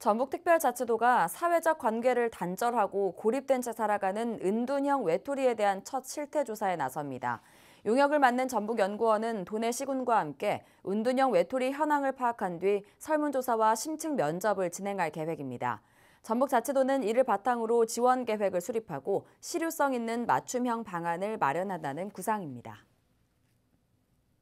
전북특별자치도가 사회적 관계를 단절하고 고립된 채 살아가는 은둔형 외톨이에 대한 첫 실태 조사에 나섭니다. 용역을 맡는 전북연구원은 도내 시군과 함께 은둔형 외톨이 현황을 파악한 뒤 설문조사와 심층 면접을 진행할 계획입니다. 전북자치도는 이를 바탕으로 지원 계획을 수립하고 실효성 있는 맞춤형 방안을 마련한다는 구상입니다.